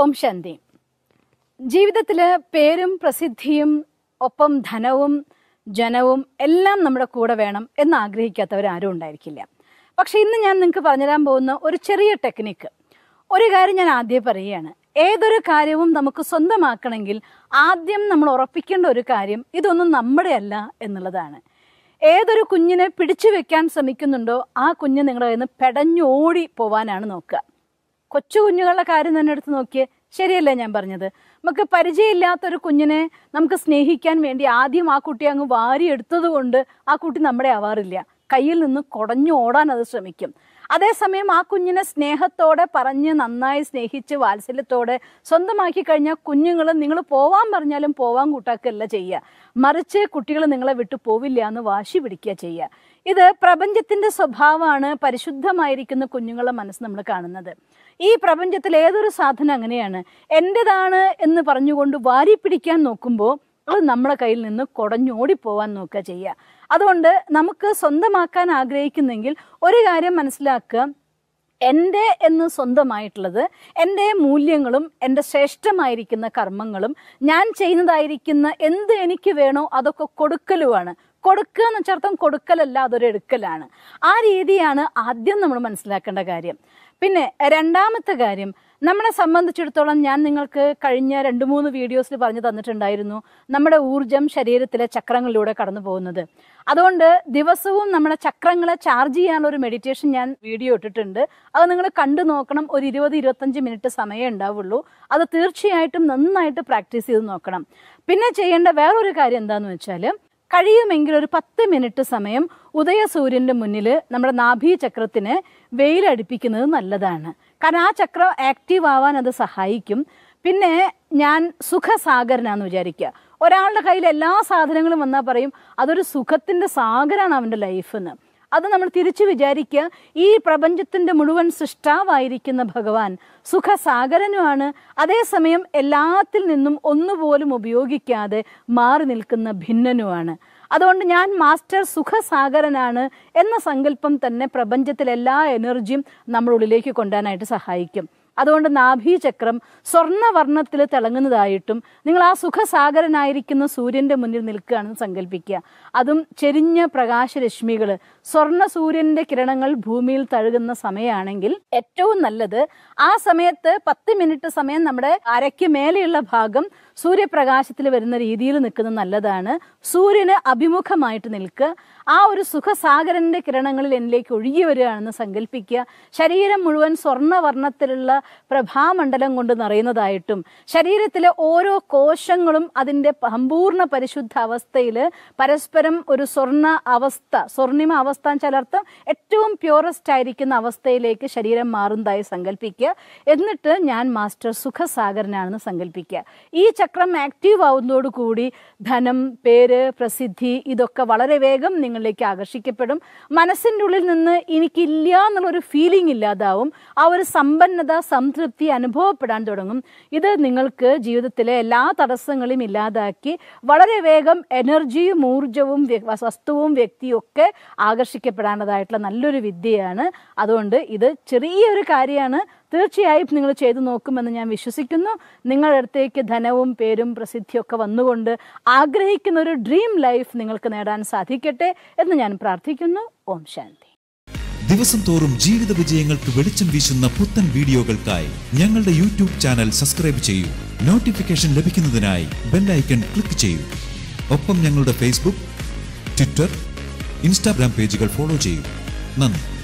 ഓം ശാന്തി ജീവിതത്തിൽ പേരും പ്രസിദ്ധിയും ഒപ്പം ധനവും ജനവും എല്ലാം നമ്മുടെ കൂടെ വേണം എന്ന് ആഗ്രഹിക്കാത്തവർ ആരും ഉണ്ടായിരിക്കില്ല പക്ഷെ ഇന്ന് ഞാൻ നിങ്ങൾക്ക് പറഞ്ഞുതരാൻ പോകുന്ന ഒരു ചെറിയ ടെക്നിക്ക് ഒരു കാര്യം ഞാൻ ആദ്യം പറയുകയാണ് ഏതൊരു കാര്യവും നമുക്ക് സ്വന്തമാക്കണമെങ്കിൽ ആദ്യം നമ്മൾ ഉറപ്പിക്കേണ്ട ഒരു കാര്യം ഇതൊന്നും നമ്മുടെ അല്ല എന്നുള്ളതാണ് ഏതൊരു കുഞ്ഞിനെ പിടിച്ചു വെക്കാൻ ശ്രമിക്കുന്നുണ്ടോ ആ കുഞ്ഞ് നിങ്ങളുടെ കയ്യിൽ നിന്ന് പെടഞ്ഞോടി പോവാനാണ് നോക്കുക കൊച്ചു കുഞ്ഞുങ്ങളുടെ കാര്യം തന്നെ എടുത്ത് നോക്കിയേ ശരിയല്ലേ ഞാൻ പറഞ്ഞത് നമുക്ക് പരിചയമില്ലാത്തൊരു കുഞ്ഞിനെ നമുക്ക് സ്നേഹിക്കാൻ വേണ്ടി ആദ്യം ആ കുട്ടി അങ്ങ് വാരിയെടുത്തത് കൊണ്ട് ആ കുട്ടി നമ്മളെ ആവാറില്ല കയ്യിൽ നിന്ന് കുടഞ്ഞു ഓടാൻ അത് ശ്രമിക്കും അതേസമയം ആ കുഞ്ഞിനെ സ്നേഹത്തോടെ പറഞ്ഞ് നന്നായി സ്നേഹിച്ച് വാത്സല്യത്തോടെ സ്വന്തമാക്കി കഴിഞ്ഞാൽ കുഞ്ഞുങ്ങൾ നിങ്ങൾ പോവാൻ പറഞ്ഞാലും പോവാൻ കൂട്ടാക്കുകയല്ല ചെയ്യുക മറിച്ച് കുട്ടികൾ നിങ്ങളെ വിട്ടു പോവില്ല എന്ന് വാശി പിടിക്കുക ചെയ്യുക ഇത് പ്രപഞ്ചത്തിന്റെ സ്വഭാവമാണ് പരിശുദ്ധമായിരിക്കുന്ന കുഞ്ഞുങ്ങളുടെ മനസ്സ് നമ്മൾ കാണുന്നത് ഈ പ്രപഞ്ചത്തിൽ ഏതൊരു സാധനം അങ്ങനെയാണ് എൻ്റെതാണ് എന്ന് പറഞ്ഞുകൊണ്ട് വാരി പിടിക്കാൻ നോക്കുമ്പോൾ അത് നമ്മുടെ കയ്യിൽ നിന്ന് പോവാൻ നോക്കുക ചെയ്യുക അതുകൊണ്ട് നമുക്ക് സ്വന്തമാക്കാൻ ആഗ്രഹിക്കുന്നെങ്കിൽ ഒരു കാര്യം മനസ്സിലാക്കുക എൻ്റെ എന്ന് സ്വന്തമായിട്ടുള്ളത് എൻ്റെ മൂല്യങ്ങളും എൻ്റെ ശ്രേഷ്ഠമായിരിക്കുന്ന കർമ്മങ്ങളും ഞാൻ ചെയ്യുന്നതായിരിക്കുന്ന എന്ത് എനിക്ക് വേണോ അതൊക്കെ കൊടുക്കലുമാണ് കൊടുക്കുക എന്ന് വെച്ചർത്ഥം കൊടുക്കലല്ല അതൊരു എടുക്കലാണ് ആ രീതിയാണ് ആദ്യം നമ്മൾ മനസ്സിലാക്കേണ്ട കാര്യം പിന്നെ രണ്ടാമത്തെ കാര്യം നമ്മളെ സംബന്ധിച്ചിടത്തോളം ഞാൻ നിങ്ങൾക്ക് കഴിഞ്ഞ രണ്ട് മൂന്ന് വീഡിയോസിൽ പറഞ്ഞു തന്നിട്ടുണ്ടായിരുന്നു നമ്മുടെ ഊർജം ശരീരത്തിലെ ചക്രങ്ങളിലൂടെ കടന്നു പോകുന്നത് അതുകൊണ്ട് ദിവസവും നമ്മുടെ ചക്രങ്ങളെ ചാർജ് ചെയ്യാനുള്ള ഒരു മെഡിറ്റേഷൻ ഞാൻ വീഡിയോ ഇട്ടിട്ടുണ്ട് അത് നിങ്ങൾ കണ്ടു നോക്കണം ഒരു ഇരുപത് ഇരുപത്തഞ്ച് മിനിറ്റ് സമയം ഉണ്ടാവുള്ളൂ അത് തീർച്ചയായിട്ടും നന്നായിട്ട് പ്രാക്ടീസ് ചെയ്ത് നോക്കണം പിന്നെ ചെയ്യേണ്ട വേറൊരു കാര്യം എന്താണെന്ന് വെച്ചാൽ കഴിയുമെങ്കിൽ ഒരു പത്ത് മിനിറ്റ് സമയം ഉദയസൂര്യൻ്റെ മുന്നിൽ നമ്മുടെ നാഭീചക്രത്തിന് വെയിലടിപ്പിക്കുന്നത് നല്ലതാണ് കാരണം ആ ചക്രം ആക്റ്റീവ് ആവാൻ അത് സഹായിക്കും പിന്നെ ഞാൻ സുഖസാഗരനാന്ന് വിചാരിക്കുക ഒരാളുടെ കയ്യിൽ എല്ലാ സാധനങ്ങളും വന്നാൽ പറയും അതൊരു സുഖത്തിൻ്റെ സാഗരാണ് അവൻ്റെ ലൈഫെന്ന് അത് നമ്മൾ തിരിച്ചു വിചാരിക്കുക ഈ പ്രപഞ്ചത്തിൻ്റെ മുഴുവൻ സൃഷ്ടാവായിരിക്കുന്ന ഭഗവാൻ സുഖസാഗരനുമാണ് അതേസമയം എല്ലാത്തിൽ നിന്നും ഒന്നുപോലും ഉപയോഗിക്കാതെ മാറി നിൽക്കുന്ന ഭിന്നനുമാണ് അതുകൊണ്ട് ഞാൻ മാസ്റ്റർ സുഖസാഗരനാണ് എന്ന സങ്കല്പം തന്നെ പ്രപഞ്ചത്തിലെ എല്ലാ എനർജിയും നമ്മളുള്ളിലേക്ക് കൊണ്ടുവരാനായിട്ട് സഹായിക്കും അതുകൊണ്ട് നാഭീചക്രം സ്വർണ്ണവർണ്ണത്തിൽ തിളങ്ങുന്നതായിട്ടും നിങ്ങൾ ആ സുഖസാഗരനായിരിക്കുന്ന സൂര്യൻ്റെ മുന്നിൽ നിൽക്കുകയാണെന്ന് സങ്കല്പിക്കുക അതും ചെരിഞ്ഞ പ്രകാശരശ്മികൾ സ്വർണ്ണ സൂര്യന്റെ കിരണങ്ങൾ ഭൂമിയിൽ തഴുകുന്ന സമയമാണെങ്കിൽ ഏറ്റവും നല്ലത് ആ സമയത്ത് പത്ത് മിനിറ്റ് സമയം നമ്മുടെ അരയ്ക്ക് മേലെയുള്ള ഭാഗം സൂര്യപ്രകാശത്തിൽ വരുന്ന രീതിയിൽ നിൽക്കുന്നത് നല്ലതാണ് സൂര്യന് അഭിമുഖമായിട്ട് നിൽക്കുക ആ ഒരു സുഖസാഗരന്റെ കിരണങ്ങളിൽ എന്നിലേക്ക് ഒഴുകി വരികയാണെന്ന് സങ്കല്പിക്കുക ശരീരം മുഴുവൻ സ്വർണ്ണവർണ്ണത്തിലുള്ള പ്രഭാമണ്ഡലം കൊണ്ട് നിറയുന്നതായിട്ടും ശരീരത്തിലെ ഓരോ കോശങ്ങളും അതിൻ്റെ സമ്പൂർണ്ണ പരിശുദ്ധ അവസ്ഥയിൽ പരസ്പരം ഒരു സ്വർണ്ണ അവസ്ഥ സ്വർണിമ അവസ്ഥ ചിലർത്ഥം ഏറ്റവും പ്യൂറസ്റ്റ് ആയിരിക്കുന്ന അവസ്ഥയിലേക്ക് ശരീരം മാറുന്നതായി സങ്കല്പിക്കുക എന്നിട്ട് ഞാൻ മാസ്റ്റർ സുഖസാഗരനാണെന്ന് സങ്കല്പിക്കുക ഈ ചക്രം ആക്റ്റീവ് ആവുന്നതോടുകൂടി ധനം പേര് പ്രസിദ്ധി ഇതൊക്കെ വളരെ വേഗം നിങ്ങളിലേക്ക് ആകർഷിക്കപ്പെടും മനസ്സിൻ്റെ ഉള്ളിൽ നിന്ന് എനിക്കില്ല എന്നുള്ളൊരു ഫീലിംഗ് ഇല്ലാതാവും ആ ഒരു സമ്പന്നത സംതൃപ്തി അനുഭവപ്പെടാൻ തുടങ്ങും ഇത് നിങ്ങൾക്ക് ജീവിതത്തിലെ എല്ലാ തടസ്സങ്ങളും ഇല്ലാതാക്കി വളരെ വേഗം എനർജിയും ഊർജവും വസ്തുവും വ്യക്തിയും ഒക്കെ ആകർഷിക്കപ്പെടാനതായിട്ടുള്ള നല്ലൊരു വിദ്യയാണ് അതുകൊണ്ട് ഇത് ചെറിയൊരു കാര്യമാണ് തീർച്ചയായും നിങ്ങൾ ചെയ്തു നോക്കുമെന്ന് ഞാൻ വിശ്വസിക്കുന്നു നിങ്ങളുടെ അടുത്തേക്ക് ധനവും പേരും പ്രസിദ്ധിയൊക്കെ വന്നുകൊണ്ട് ആഗ്രഹിക്കുന്ന ഒരു ഡ്രീം ലൈഫ് നിങ്ങൾക്ക് നേടാൻ സാധിക്കട്ടെ എന്ന് ഞാൻ പ്രാർത്ഥിക്കുന്നു ഓം ശാന്തി ദിവസം തോറും ജീവിത വിജയങ്ങൾക്ക് വെളിച്ചം വീശുന്ന പുത്തൻ വീഡിയോകൾക്കായി ഞങ്ങളുടെ യൂട്യൂബ് ചാനൽ സബ്സ്ക്രൈബ് ചെയ്യൂ നോട്ടിഫിക്കേഷൻ ലഭിക്കുന്നതിനായി ബെല്ലൈക്കൺ ക്ലിക്ക് ചെയ്യൂ ഒപ്പം ഞങ്ങളുടെ ഫേസ്ബുക്ക് ട്വിറ്റർ ഇൻസ്റ്റാഗ്രാം പേജുകൾ ഫോളോ ചെയ്യൂ നന്ദി